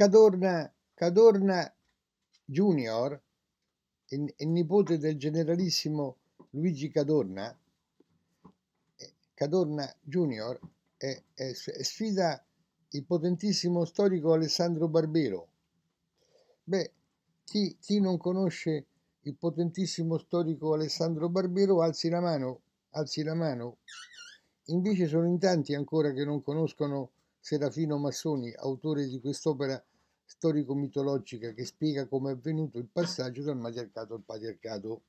Cadorna, Cadorna Junior, il, il nipote del generalissimo Luigi Cadorna, eh, Cadorna Junior, è, è, sfida il potentissimo storico Alessandro Barbero. Beh, chi, chi, non conosce il potentissimo storico Alessandro Barbero, alzi la mano, alzi la mano. Invece sono in tanti ancora che non conoscono Serafino Massoni, autore di quest'opera storico-mitologica che spiega come è avvenuto il passaggio dal matriarcato al patriarcato.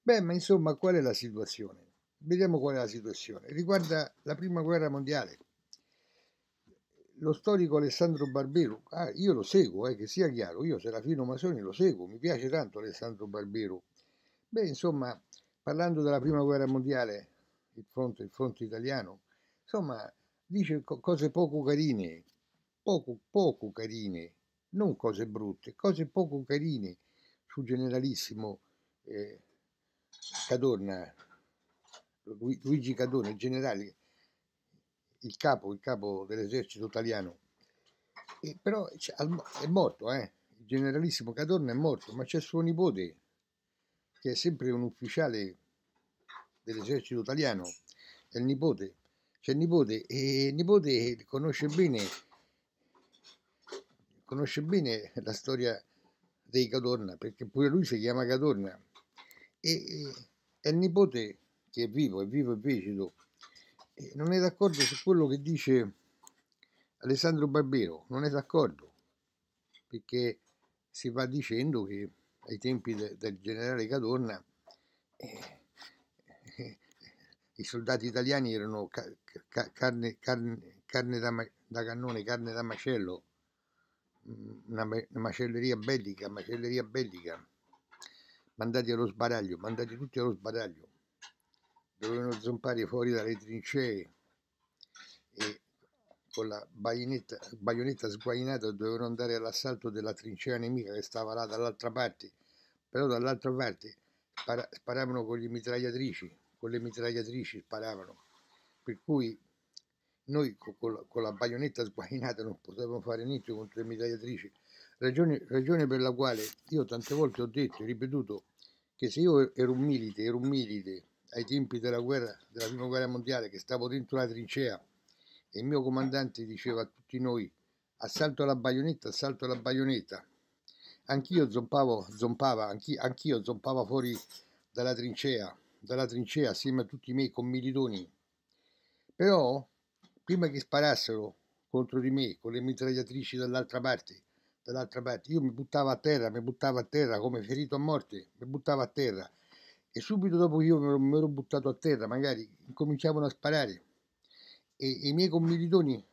Beh, ma insomma, qual è la situazione? Vediamo qual è la situazione. Riguarda la prima guerra mondiale. Lo storico Alessandro Barbero, ah, io lo seguo, eh, che sia chiaro, io Serafino Masoni lo seguo, mi piace tanto Alessandro Barbero. Beh, insomma, parlando della prima guerra mondiale, il fronte, il fronte italiano, insomma, dice cose poco carine, poco, poco carine, non cose brutte, cose poco carine sul generalissimo eh, Cadorna, Luigi Cadorna, il generale, il capo, il capo dell'esercito italiano. E però è morto, eh? il generalissimo Cadorna è morto, ma c'è suo nipote, che è sempre un ufficiale dell'esercito italiano, è il nipote, c'è il nipote e il nipote conosce bene conosce bene la storia dei Cadorna, perché pure lui si chiama Cadorna, e è il nipote che è vivo, è vivo e vecido, e non è d'accordo su quello che dice Alessandro Barbero, non è d'accordo, perché si va dicendo che ai tempi de, del generale Cadorna eh, eh, i soldati italiani erano ca, ca, carne, carne, carne da, da cannone, carne da macello, una, macelleria bellica, macelleria bellica, mandati allo sbaraglio, mandati tutti allo sbaraglio, dovevano zompare fuori dalle trincee e con la baionetta, baionetta sguainata dovevano andare all'assalto della trincea nemica che stava là dall'altra parte, però dall'altra parte sparavano con le mitragliatrici, con le mitragliatrici sparavano, per cui noi con la, con la baionetta sguainata non potevamo fare niente contro le mitagliatrici. ragione, ragione per la quale io tante volte ho detto e ripetuto che se io ero un milite, ero un milite ai tempi della guerra, della prima guerra mondiale, che stavo dentro la trincea e il mio comandante diceva a tutti noi assalto alla baionetta, assalto alla baionetta, anch'io zompavo, zompava, anch'io, anch'io zompava fuori dalla trincea, dalla trincea assieme a tutti i miei commilitoni. Però prima che sparassero contro di me con le mitragliatrici dall'altra parte, dall'altra parte, io mi buttavo a terra, mi buttavo a terra come ferito a morte, mi buttavo a terra e subito dopo che io mi ero buttato a terra, magari cominciavano a sparare e, e i miei commilitoni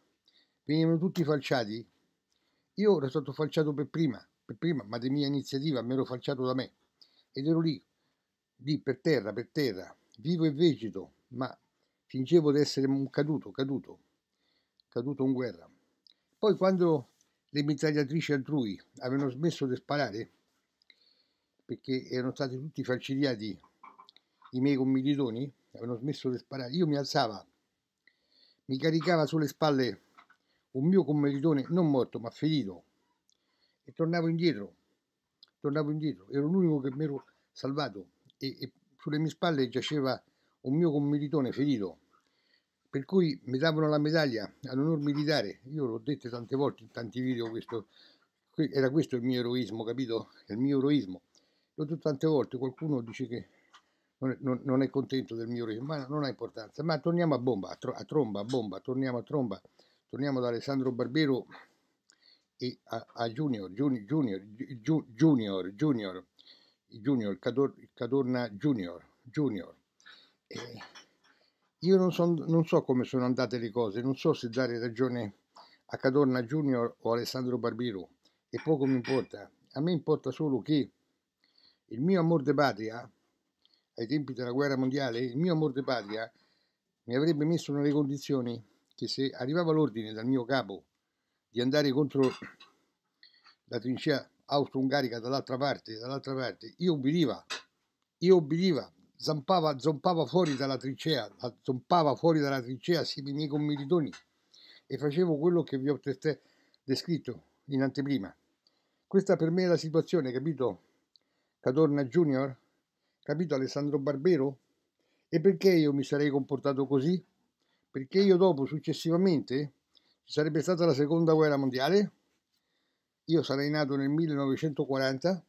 venivano tutti falciati. Io ero stato falciato per prima, per prima, ma di mia iniziativa mi ero falciato da me ed ero lì, lì per terra, per terra, vivo e vegeto, ma fingevo di essere caduto, caduto, caduto in guerra. Poi quando le mitragliatrici altrui avevano smesso di sparare, perché erano stati tutti falcidiati i miei commilitoni, avevano smesso di sparare, io mi alzava, mi caricava sulle spalle un mio commilitone non morto ma ferito e tornavo indietro, tornavo indietro, ero l'unico che mi ero salvato e, e sulle mie spalle giaceva un mio commilitone ferito, per cui mi davano la medaglia all'onor militare. Io l'ho detto tante volte in tanti video, questo, era questo il mio eroismo, capito? Il mio eroismo. L'ho detto tante volte, qualcuno dice che non è, non, non è contento del mio eroismo, ma non ha importanza. Ma torniamo a bomba, a, tro, a tromba, a bomba, torniamo a tromba, torniamo ad Alessandro Barbero e a, a Junior, Junior, Junior, Junior, Junior, Junior, Junior, Cadorna Junior, Junior eh, io non, son, non, so come sono andate le cose, non so se dare ragione a Cadorna Junior o Alessandro Barbiro, e poco mi importa. A me importa solo che il mio amor de patria, ai tempi della guerra mondiale, il mio amor de patria mi avrebbe messo nelle condizioni che se arrivava l'ordine dal mio capo di andare contro la trincea austro-ungarica dall'altra parte, dall'altra parte, io obbediva, io obbediva, zampava, zompava fuori dalla trincea, zompava fuori dalla trincea assieme ai miei commilitoni e facevo quello che vi ho testé descritto in anteprima. Questa per me è la situazione, capito? Cadorna Junior? Capito Alessandro Barbero? E perché io mi sarei comportato così? Perché io dopo, successivamente, ci sarebbe stata la seconda guerra mondiale? Io sarei nato nel 1940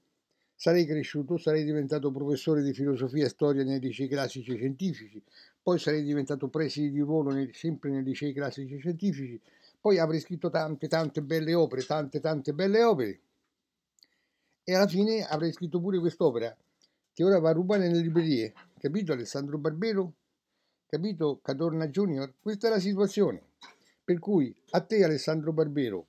Sarei cresciuto, sarei diventato professore di filosofia e storia nei licei classici e scientifici, poi sarei diventato preside di ruolo nei, sempre nei licei classici e scientifici, poi avrei scritto tante, tante belle opere, tante, tante belle opere. E alla fine avrei scritto pure quest'opera, che ora va a rubare nelle librerie. Capito Alessandro Barbero? Capito Cadorna Junior? Questa è la situazione. Per cui a te Alessandro Barbero,